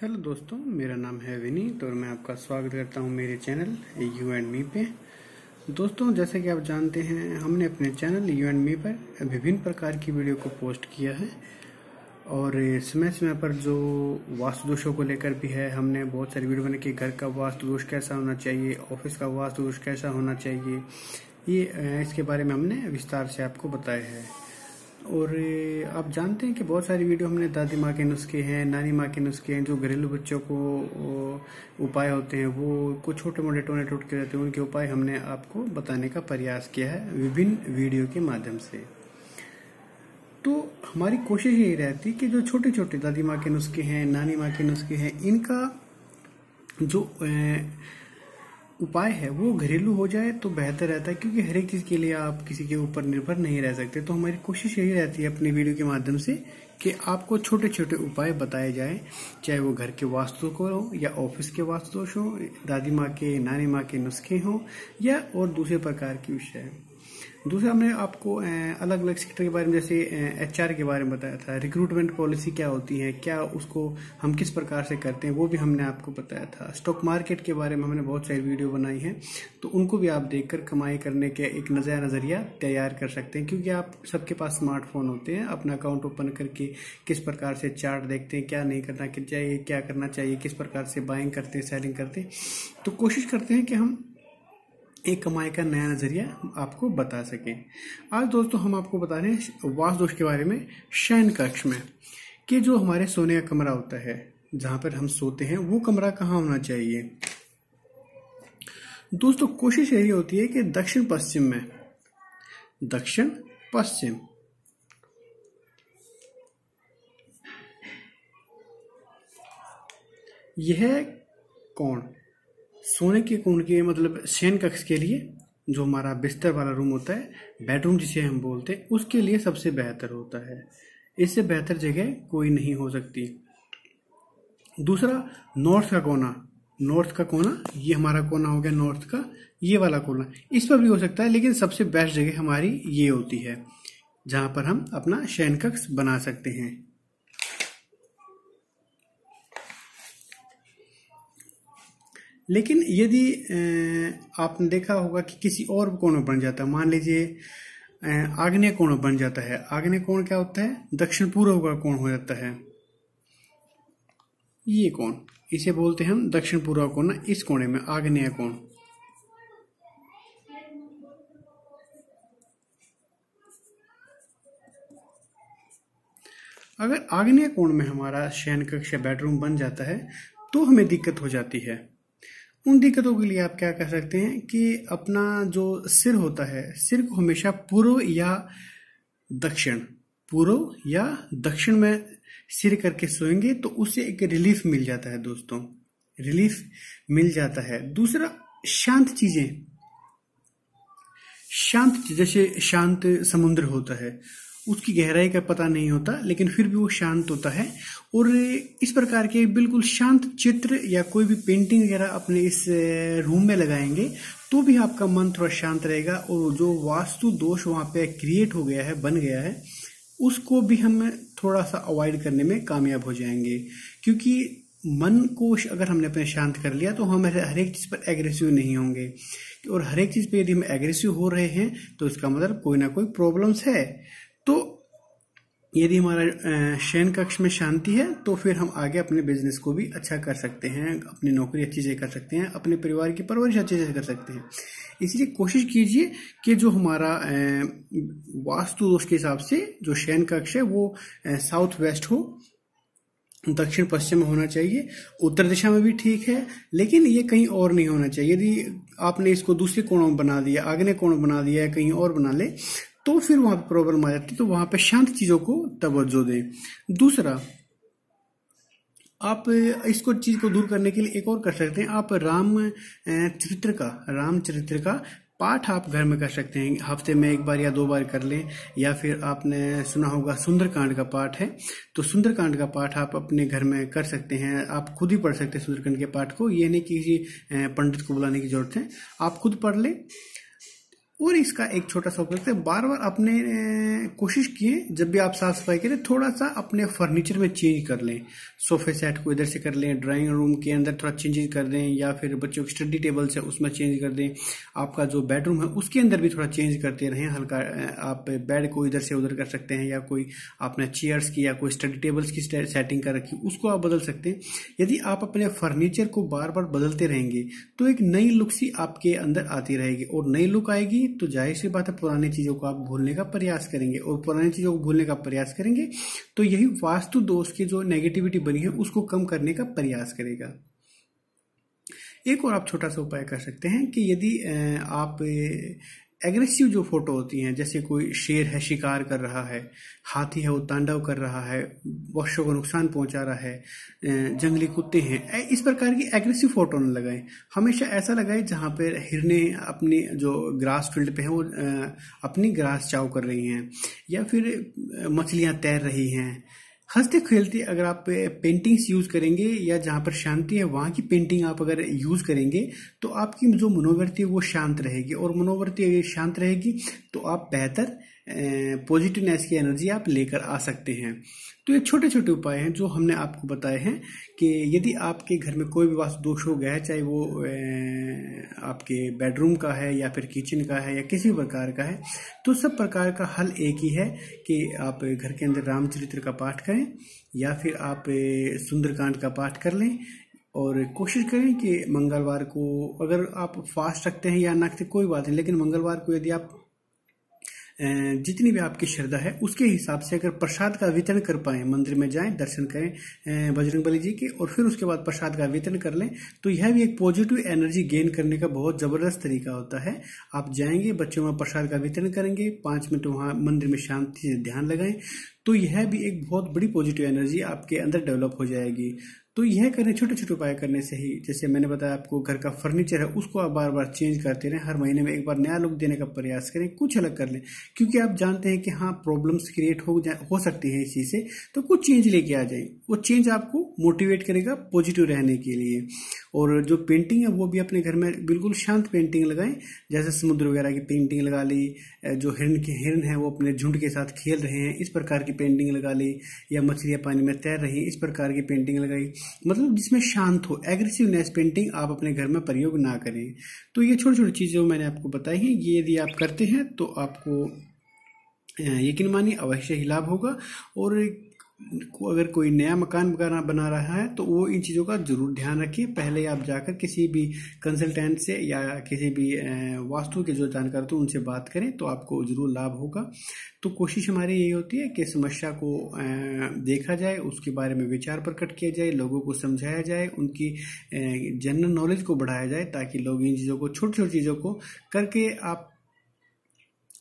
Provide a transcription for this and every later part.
hello दोस्तों मेरा नाम है विनीत और मैं आपका स्वागत करता हूं मेरे चैनल यू एंड मी पे दोस्तों जैसे कि आप जानते हैं हमने अपने चैनल यू एंड मी पर विभिन्न प्रकार की वीडियो को पोस्ट किया है और समय समय पर जो वास्तु दोषों को लेकर भी है हमने बहुत सारी वीडियो बनाई कि घर का वास्तु दोष कैसा होना चाहिए ऑफिस का वास्तु दोष कैसा होना चाहिए ये इसके बारे में हमने विस्तार से आपको बताया है और आप जानते हैं कि बहुत सारी वीडियो हमने दादी माँ के नुस्खे हैं नानी माँ के नुस्खे हैं जो घरेलू बच्चों को उपाय होते हैं वो कुछ छोटे मोटे टोने के रहते हैं उनके उपाय हमने आपको बताने का प्रयास किया है विभिन्न वीडियो के माध्यम से तो हमारी कोशिश यही रहती कि जो छोटे छोटे दादी माँ के नुस्खे हैं नानी माँ के नुस्खे हैं इनका जो ए, उपाय है वो घरेलू हो जाए तो बेहतर रहता है क्योंकि हर एक चीज़ के लिए आप किसी के ऊपर निर्भर नहीं रह सकते तो हमारी कोशिश यही रहती है अपनी वीडियो के माध्यम से कि आपको छोटे छोटे उपाय बताए जाए चाहे वो घर के वास्तु को हो या ऑफिस के वास्तु हो दादी माँ के नानी माँ के नुस्खे हों या और दूसरे प्रकार की विषय दूसरा हमने आपको अलग अलग सेक्टर के बारे में जैसे एच के बारे में बताया था रिक्रूटमेंट पॉलिसी क्या होती है क्या उसको हम किस प्रकार से करते हैं वो भी हमने आपको बताया था स्टॉक मार्केट के बारे में हमने बहुत सारी वीडियो बनाई हैं तो उनको भी आप देखकर कमाई करने के एक नजर नज़रिया तैयार कर सकते हैं क्योंकि आप सबके पास स्मार्टफोन होते हैं अपना अकाउंट ओपन करके किस प्रकार से चार्ट देखते हैं क्या नहीं करना चाहिए क्या करना चाहिए किस प्रकार से बाइंग करते हैं सेलिंग करते हैं तो कोशिश करते हैं कि हम एक कमाई का नया नज़रिया आपको बता सकें आज दोस्तों हम आपको बता रहे हैं वास दोष के बारे में शयन कक्ष में कि जो हमारे सोने का कमरा होता है जहां पर हम सोते हैं वो कमरा कहाँ होना चाहिए दोस्तों कोशिश यही होती है कि दक्षिण पश्चिम में दक्षिण पश्चिम यह कोण सोने के कोण के मतलब शयन कक्ष के लिए जो हमारा बिस्तर वाला रूम होता है बेडरूम जिसे हम बोलते हैं उसके लिए सबसे बेहतर होता है इससे बेहतर जगह कोई नहीं हो सकती दूसरा नॉर्थ का कोना नॉर्थ का कोना ये हमारा कोना हो गया नॉर्थ का ये वाला कोना इस पर भी हो सकता है लेकिन सबसे बेस्ट जगह हमारी ये होती है जहाँ पर हम अपना शयन कक्ष बना सकते हैं लेकिन यदि आपने देखा होगा कि किसी और कोण में बन जाता है मान लीजिए आग्नेय कोण बन जाता है आग्नेय कोण क्या होता है दक्षिण पूर्व का कोण हो जाता है ये कोण इसे बोलते हैं हम दक्षिण पूर्व कोण इस कोणे में आग्नेय कोण अगर आग्नेय कोण में हमारा शयन कक्ष या बेडरूम बन जाता है तो हमें दिक्कत हो जाती है उन दिक्कतों के लिए आप क्या कर सकते हैं कि अपना जो सिर होता है सिर को हमेशा पूर्व या दक्षिण पूर्व या दक्षिण में सिर करके सोएंगे तो उससे एक रिलीफ मिल जाता है दोस्तों रिलीफ मिल जाता है दूसरा शांत चीजें शांत जैसे शांत समुद्र होता है उसकी गहराई का पता नहीं होता लेकिन फिर भी वो शांत होता है और इस प्रकार के बिल्कुल शांत चित्र या कोई भी पेंटिंग वगैरह अपने इस रूम में लगाएंगे तो भी आपका मन थोड़ा शांत रहेगा और जो वास्तु दोष वहाँ पे क्रिएट हो गया है बन गया है उसको भी हम थोड़ा सा अवॉइड करने में कामयाब हो जाएंगे क्योंकि मन को अगर हमने अपने शांत कर लिया तो हम हर एक चीज़ पर एग्रेसिव नहीं होंगे और हर एक चीज़ पर यदि हम एग्रेसिव हो रहे हैं तो इसका मतलब कोई ना कोई प्रॉब्लम्स है तो यदि हमारा शयन कक्ष में शांति है तो फिर हम आगे अपने बिजनेस को भी अच्छा कर सकते हैं अपनी नौकरी अच्छी से कर सकते हैं अपने परिवार की परवरिश अच्छे से कर सकते हैं इसलिए कोशिश कीजिए कि जो हमारा वास्तु दोष के हिसाब से जो शयन कक्ष है वो साउथ वेस्ट हो दक्षिण पश्चिम में होना चाहिए उत्तर दिशा में भी ठीक है लेकिन ये कहीं और नहीं होना चाहिए यदि आपने इसको दूसरे कोणों में बना दिया आगने कोण बना दिया कहीं और बना ले तो फिर वहां पर प्रॉब्लम आ जाती है तो वहां पर शांत चीजों को तवज्जो दे दूसरा आप इसको चीज को दूर करने के लिए एक और कर सकते हैं आप राम चरित्र का राम चरित्र का पाठ आप घर में कर सकते हैं हफ्ते में एक बार या दो बार कर लें या फिर आपने सुना होगा सुंदरकांड का पाठ है तो सुंदरकांड का पाठ आप अपने घर में कर सकते हैं आप खुद ही पढ़ सकते हैं सुंदरकांड के पाठ को ये नहीं किसी पंडित को बुलाने की जरूरत है आप खुद पढ़ लें और इसका एक छोटा सा उपयोग बार बार अपने कोशिश किए जब भी आप साफ सफाई करें थोड़ा सा अपने फर्नीचर में चेंज कर लें सोफे सेट को इधर से कर लें ड्राइंग रूम के अंदर थोड़ा चेंज कर दें या फिर बच्चों की स्टडी टेबल से उसमें चेंज कर दें आपका जो बेडरूम है उसके अंदर भी थोड़ा चेंज करते रहें हल्का आप बेड को इधर से उधर कर सकते हैं या कोई आपने चेयर्स की या कोई स्टडी टेबल्स की सेटिंग कर रखी उसको आप बदल सकते हैं यदि आप अपने फर्नीचर को बार बार बदलते रहेंगे तो एक नई लुक सी आपके अंदर आती रहेगी और नई लुक आएगी जाएगी तो जाहिर सी बात है पुरानी चीज़ों को आप भूलने का प्रयास करेंगे और पुरानी चीज़ों को भूलने का प्रयास करेंगे तो यही वास्तु दोष की जो नेगेटिविटी बनी है उसको कम करने का प्रयास करेगा एक और आप छोटा सा उपाय कर सकते हैं कि यदि आप एग्रेसिव जो फोटो होती हैं जैसे कोई शेर है शिकार कर रहा है हाथी है वो तांडव कर रहा है वक्षों को नुकसान पहुंचा रहा है जंगली कुत्ते हैं इस प्रकार की एग्रेसिव फोटो न लगाएं हमेशा ऐसा लगाएं जहाँ पर हिरने अपनी जो ग्रास फील्ड पे हैं वो अपनी ग्रास चाव कर रही हैं या फिर मछलियाँ तैर रही हैं हंसते खेलते अगर आप पेंटिंग्स यूज करेंगे या जहां पर शांति है वहां की पेंटिंग आप अगर यूज करेंगे तो आपकी जो मनोवृत्ति है वो शांत रहेगी और मनोवृत्ति शांत रहेगी तो आप बेहतर पॉजिटिवनेस की एनर्जी आप लेकर आ सकते हैं तो ये छोटे छोटे उपाय हैं जो हमने आपको बताए हैं कि यदि आपके घर में कोई भी वास्तु दोष हो गया है चाहे वो आपके बेडरूम का है या फिर किचन का है या किसी भी प्रकार का है तो सब प्रकार का हल एक ही है कि आप घर के अंदर रामचरित्र का पाठ करें या फिर आप सुंदरकांड का पाठ कर लें और कोशिश करें कि मंगलवार को अगर आप फास्ट रखते हैं या ना रखते कोई बात नहीं लेकिन मंगलवार को यदि आप जितनी भी आपकी श्रद्धा है उसके हिसाब से अगर प्रसाद का वितरण कर पाए मंदिर में जाएं दर्शन करें बजरंग जी के और फिर उसके बाद प्रसाद का वितरण कर लें तो यह भी एक पॉजिटिव एनर्जी गेन करने का बहुत ज़बरदस्त तरीका होता है आप जाएंगे बच्चों में प्रसाद का वितरण करेंगे पाँच मिनट वहाँ मंदिर में शांति से ध्यान लगाएं तो यह भी एक बहुत बड़ी पॉजिटिव एनर्जी आपके अंदर डेवलप हो जाएगी तो यह करने छोटे छोटे उपाय करने से ही जैसे मैंने बताया आपको घर का फर्नीचर है उसको आप बार बार चेंज करते रहें हर महीने में एक बार नया लुक देने का प्रयास करें कुछ अलग कर लें क्योंकि आप जानते हैं कि हाँ प्रॉब्लम्स क्रिएट हो जाए हो सकती है इस चीज़ से तो कुछ चेंज लेके आ जाए वो चेंज आपको मोटिवेट करेगा पॉजिटिव रहने के लिए और जो पेंटिंग है वो भी अपने घर में बिल्कुल शांत पेंटिंग लगाएं जैसे समुद्र वगैरह की पेंटिंग लगा ली जो हिरण के हिरण है वो अपने झुंड के साथ खेल रहे हैं इस प्रकार की पेंटिंग लगा ली या मछलियाँ पानी में तैर रही इस प्रकार की पेंटिंग लगाई मतलब जिसमें शांत हो एग्रेसिवनेस पेंटिंग आप अपने घर में प्रयोग ना करें तो ये छोटी छोटी चीज़ें मैंने आपको बताई हैं ये यदि आप करते हैं तो आपको यकीन मानिए अवश्य ही लाभ होगा और को अगर कोई नया मकान वगैरह बना रहा है तो वो इन चीज़ों का जरूर ध्यान रखिए पहले आप जाकर किसी भी कंसल्टेंट से या किसी भी वास्तु के जो जानकार तो उनसे बात करें तो आपको जरूर लाभ होगा तो कोशिश हमारी यही होती है कि समस्या को देखा जाए उसके बारे में विचार प्रकट किया जाए लोगों को समझाया जाए उनकी जनरल नॉलेज को बढ़ाया जाए ताकि लोग इन चीज़ों को छोटी छोटी चीज़ों को करके आप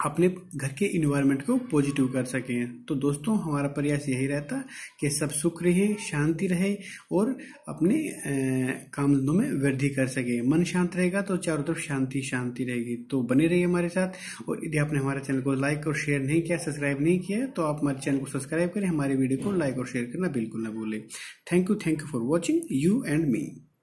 अपने घर के इन्वायरमेंट को पॉजिटिव कर सकें तो दोस्तों हमारा प्रयास यही रहता कि सब सुख रहे शांति रहे और अपने काम धंधों में वृद्धि कर सके मन शांत रहेगा तो चारों तरफ शांति शांति रहेगी तो बने रहिए हमारे साथ और यदि आपने हमारे चैनल को लाइक और शेयर नहीं किया सब्सक्राइब नहीं किया तो आप हमारे चैनल को सब्सक्राइब करें हमारे वीडियो को लाइक और शेयर करना बिल्कुल ना भूलें thank you thank you for watching you and me